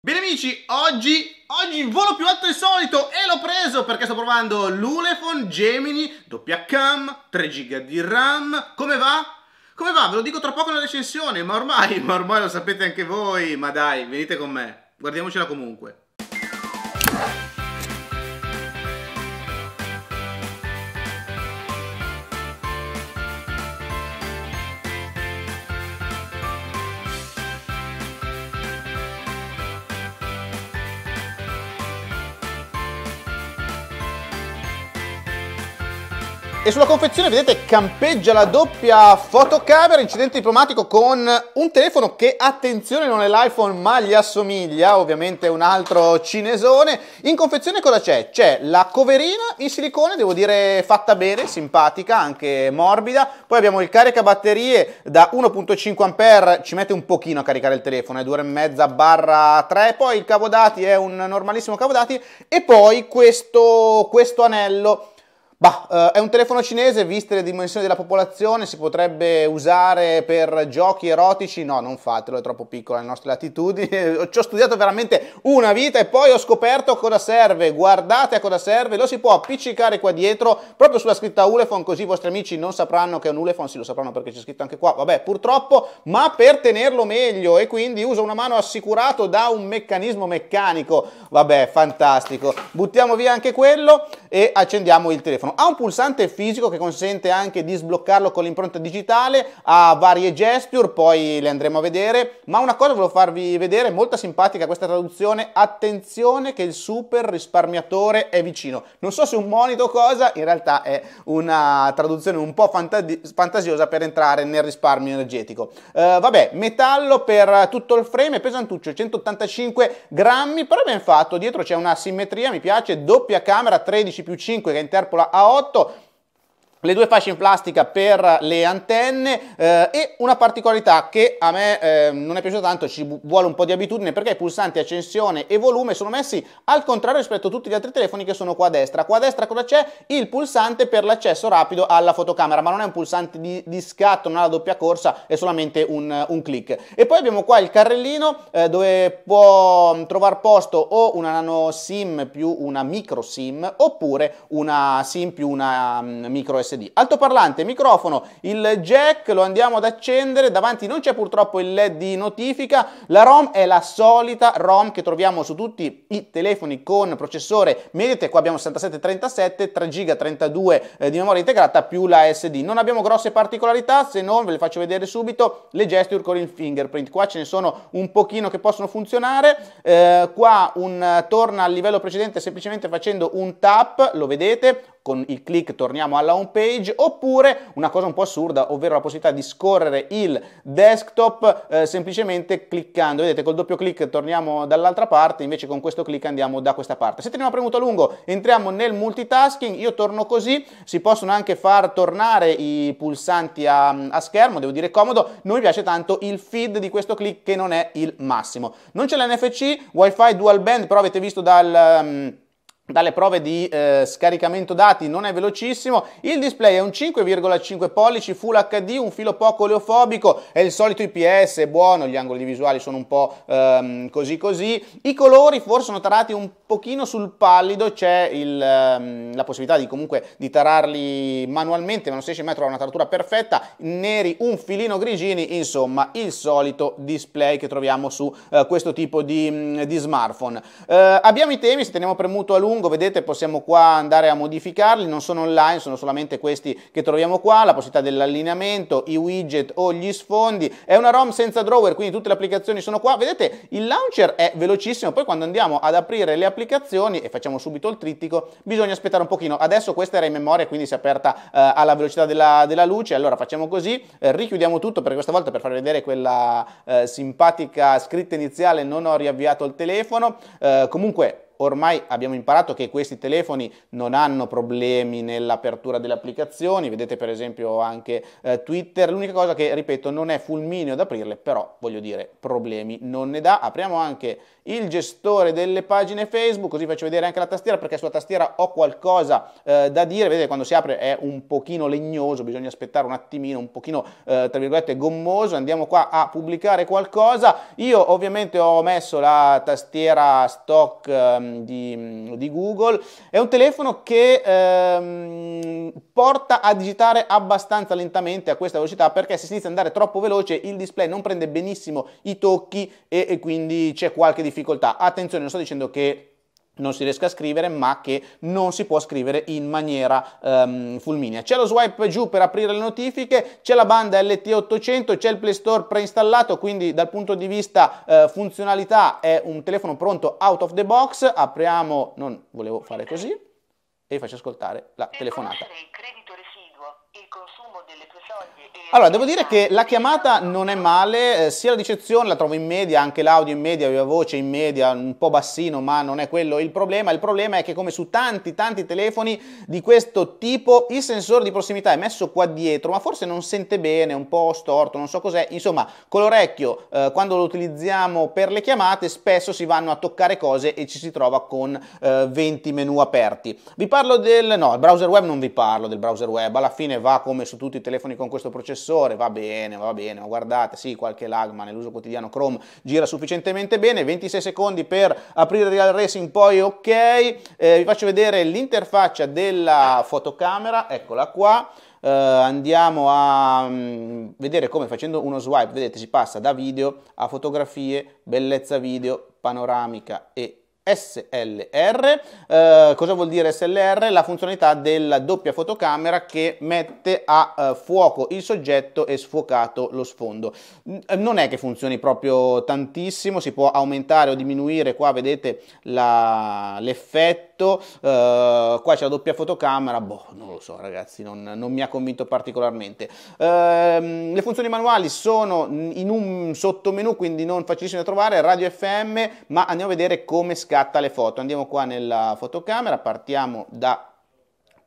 Bene amici, oggi, oggi volo più alto del solito e l'ho preso perché sto provando l'Ulefon Gemini, doppia cam, 3 GB di RAM, come va? Come va? Ve lo dico tra poco nella recensione, ma ormai, ma ormai lo sapete anche voi, ma dai, venite con me, guardiamocela comunque. E sulla confezione vedete campeggia la doppia fotocamera, incidente diplomatico con un telefono che attenzione non è l'iPhone ma gli assomiglia, ovviamente un altro cinesone. In confezione cosa c'è? C'è la coverina in silicone, devo dire fatta bene, simpatica, anche morbida. Poi abbiamo il caricabatterie da 1.5 A, ci mette un pochino a caricare il telefono, è 2,5 barra 3. Poi il cavo dati è un normalissimo cavo dati e poi questo, questo anello Bah, eh, è un telefono cinese, viste le dimensioni della popolazione, si potrebbe usare per giochi erotici? No, non fatelo, è troppo piccolo alle nostre latitudini. Ci ho studiato veramente una vita e poi ho scoperto cosa serve. Guardate a cosa serve, lo si può appiccicare qua dietro, proprio sulla scritta Ulefon, così i vostri amici non sapranno che è un Ulefon, sì lo sapranno perché c'è scritto anche qua, vabbè, purtroppo, ma per tenerlo meglio e quindi uso una mano assicurato da un meccanismo meccanico. Vabbè, fantastico. Buttiamo via anche quello e accendiamo il telefono telefono. Ha un pulsante fisico che consente anche di sbloccarlo con l'impronta digitale, ha varie gesture, poi le andremo a vedere, ma una cosa volevo farvi vedere, molto simpatica questa traduzione, attenzione che il super risparmiatore è vicino. Non so se un monito o cosa, in realtà è una traduzione un po' fantasiosa per entrare nel risparmio energetico. Eh, vabbè, metallo per tutto il frame, pesantuccio, 185 grammi, però ben fatto, dietro c'è una simmetria, mi piace, doppia camera 13 più 5 che interpola a 8 le due fasce in plastica per le antenne eh, e una particolarità che a me eh, non è piaciuta tanto, ci vuole un po' di abitudine perché i pulsanti accensione e volume sono messi al contrario rispetto a tutti gli altri telefoni che sono qua a destra. Qua a destra cosa c'è? Il pulsante per l'accesso rapido alla fotocamera, ma non è un pulsante di, di scatto, non ha la doppia corsa, è solamente un, un click. E poi abbiamo qua il carrellino eh, dove può mm, trovare posto o una nano SIM più una micro SIM oppure una SIM più una um, micro SIM. USB altoparlante, microfono, il jack lo andiamo ad accendere davanti non c'è purtroppo il led di notifica la ROM è la solita ROM che troviamo su tutti i telefoni con processore Mediatek qua abbiamo 6737 3 GB 32 di memoria integrata più la SD non abbiamo grosse particolarità se non ve le faccio vedere subito le gesture con il fingerprint qua ce ne sono un pochino che possono funzionare eh, qua un torna al livello precedente semplicemente facendo un tap lo vedete con il click torniamo alla home page, oppure una cosa un po' assurda, ovvero la possibilità di scorrere il desktop eh, semplicemente cliccando. Vedete, col doppio click torniamo dall'altra parte, invece con questo click andiamo da questa parte. Se teniamo premuto a lungo entriamo nel multitasking, io torno così, si possono anche far tornare i pulsanti a, a schermo, devo dire comodo, non mi piace tanto il feed di questo click che non è il massimo. Non c'è l'NFC, wifi dual band, però avete visto dal... Um, dalle prove di eh, scaricamento dati non è velocissimo, il display è un 5,5 pollici Full HD, un filo poco oleofobico, è il solito IPS, è buono, gli angoli visuali sono un po' ehm, così così, i colori forse sono tarati un pochino sul pallido, c'è ehm, la possibilità di comunque di tararli manualmente, ma non si riesce mai a trovare una taratura perfetta, neri un filino grigini, insomma il solito display che troviamo su eh, questo tipo di, mm, di smartphone. Eh, abbiamo i temi, se teniamo premuto a lungo, lungo, vedete possiamo qua andare a modificarli, non sono online, sono solamente questi che troviamo qua, la possibilità dell'allineamento, i widget o gli sfondi, è una ROM senza drawer, quindi tutte le applicazioni sono qua, vedete il launcher è velocissimo, poi quando andiamo ad aprire le applicazioni e facciamo subito il trittico, bisogna aspettare un pochino, adesso questa era in memoria, quindi si è aperta eh, alla velocità della, della, luce, allora facciamo così, eh, richiudiamo tutto, perché questa volta per far vedere quella eh, simpatica scritta iniziale non ho riavviato il telefono, eh, comunque ormai abbiamo imparato che questi telefoni non hanno problemi nell'apertura delle applicazioni, vedete per esempio anche eh, Twitter, l'unica cosa che ripeto non è fulmineo ad aprirle, però voglio dire problemi non ne dà. Apriamo anche il gestore delle pagine Facebook, così faccio vedere anche la tastiera perché sulla tastiera ho qualcosa eh, da dire, vedete quando si apre è un pochino legnoso, bisogna aspettare un attimino, un pochino eh, tra virgolette gommoso, andiamo qua a pubblicare qualcosa, io ovviamente ho messo la tastiera stock ehm, di, di, Google, è un telefono che ehm, porta a digitare abbastanza lentamente a questa velocità perché se si inizia ad andare troppo veloce il display non prende benissimo i tocchi e, e quindi c'è qualche difficoltà. Attenzione, non sto dicendo che non si riesca a scrivere ma che non si può scrivere in maniera um, fulminea. C'è lo swipe giù per aprire le notifiche, c'è la banda LT800, c'è il Play Store preinstallato, quindi dal punto di vista uh, funzionalità è un telefono pronto out of the box. Apriamo, non volevo fare così, e vi faccio ascoltare la telefonata. Allora, devo dire che la chiamata non è male, eh, sia la ricezione la trovo in media, anche l'audio in media, la voce in media, un po' bassino, ma non è quello il problema. Il problema è che come su tanti, tanti telefoni di questo tipo, il sensore di prossimità è messo qua dietro, ma forse non sente bene, un po' storto, non so cos'è. Insomma, con l'orecchio, eh, quando lo utilizziamo per le chiamate, spesso si vanno a toccare cose e ci si trova con eh, 20 menu aperti. Vi parlo del... no, il browser web non vi parlo del browser web, alla fine va come su tutti i telefoni telefoni con questo processore, va bene, va bene, ma guardate, sì, qualche lag, ma nell'uso quotidiano Chrome gira sufficientemente bene, 26 secondi per aprire Real Racing, poi ok, eh, vi faccio vedere l'interfaccia della fotocamera, eccola qua, Uh, andiamo a um, vedere come facendo uno swipe, vedete si passa da video a fotografie, bellezza video, panoramica e SLR. Eh, cosa vuol dire SLR? La funzionalità della doppia fotocamera che mette a eh, fuoco il soggetto e sfocato lo sfondo. Eh, non è che funzioni proprio tantissimo, si può aumentare o diminuire, qua vedete l'effetto, eh, qua c'è la doppia fotocamera, boh, non lo so ragazzi, non, non mi ha convinto particolarmente. Ehm, le funzioni manuali sono in un sottomenu, quindi non facilissime da trovare, radio FM, ma andiamo a vedere come scarica scatta le foto. Andiamo qua nella fotocamera, partiamo da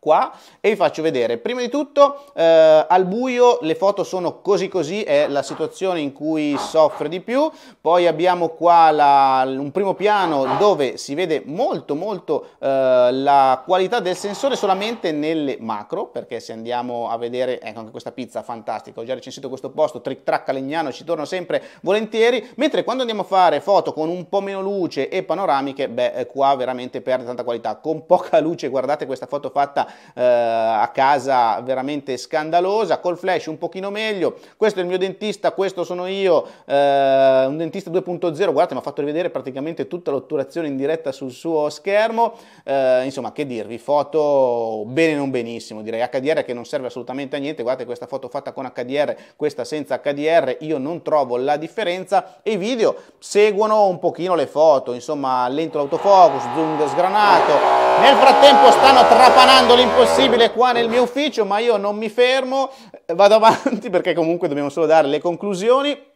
qua e vi faccio vedere. Prima di tutto eh, al buio le foto sono così così, è la situazione in cui soffre di più, poi abbiamo qua la, un primo piano dove si vede molto molto eh, la qualità del sensore solamente nelle macro, perché se andiamo a vedere, ecco anche questa pizza fantastica, ho già recensito questo posto, trick track a Legnano, ci torno sempre volentieri, mentre quando andiamo a fare foto con un po' meno luce e panoramiche, beh eh, qua veramente perde tanta qualità, con poca luce, guardate questa foto fatta eh, a casa veramente scandalosa, col flash un pochino meglio, questo è il mio dentista, questo sono io, eh, un dentista 2.0, guardate mi ha fatto rivedere praticamente tutta l'otturazione in diretta sul suo schermo, eh, insomma che dirvi, foto bene non benissimo, direi HDR che non serve assolutamente a niente, guardate questa foto fatta con HDR, questa senza HDR, io non trovo la differenza e i video seguono un pochino le foto, insomma lento l'autofocus, zoom sgranato, nel frattempo stanno trapanando l'impossibile qua nel mio ufficio, ma io non mi fermo, eh, vado avanti perché comunque dobbiamo solo dare le conclusioni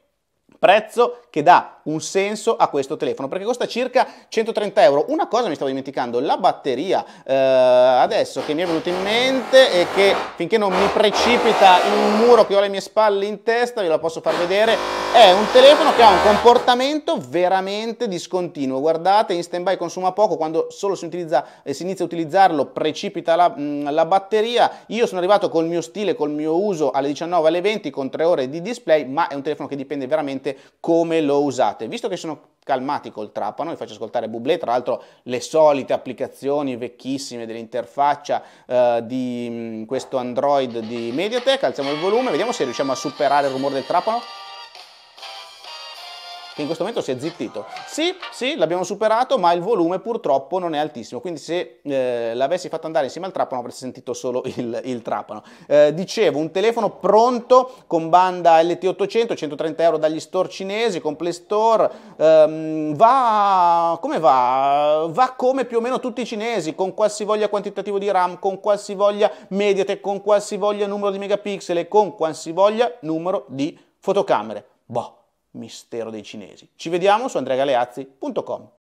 prezzo che dà un senso a questo telefono perché costa circa 130 euro una cosa mi stavo dimenticando la batteria eh, adesso che mi è venuta in mente e che finché non mi precipita in un muro che ho alle mie spalle in testa ve la posso far vedere è un telefono che ha un comportamento veramente discontinuo. Guardate, in stand-by consuma poco, quando solo si, utilizza, eh, si inizia a utilizzarlo precipita la, mm, la, batteria. Io sono arrivato col mio stile, col mio uso alle 19, alle 20 con 3 ore di display, ma è un telefono che dipende veramente come lo usate. Visto che sono calmati col trapano, vi faccio ascoltare Bublé, tra l'altro le solite applicazioni vecchissime dell'interfaccia eh, di mh, mm, questo Android di Mediatek, alziamo il volume, vediamo se riusciamo a superare il rumore del trapano che in questo momento si è zittito. Sì, sì, l'abbiamo superato, ma il volume purtroppo non è altissimo, quindi se eh, l'avessi fatto andare insieme al trapano avresti sentito solo il, il trapano. Eh, dicevo, un telefono pronto con banda LT800, 130 euro dagli store cinesi, con Play Store, ehm, va come va? Va come più o meno tutti i cinesi, con qualsivoglia quantitativo di RAM, con qualsivoglia Mediatek, con qualsivoglia numero di megapixel, e con qualsivoglia numero di fotocamere. Boh mistero dei cinesi. Ci vediamo su andreagaleazzi.com.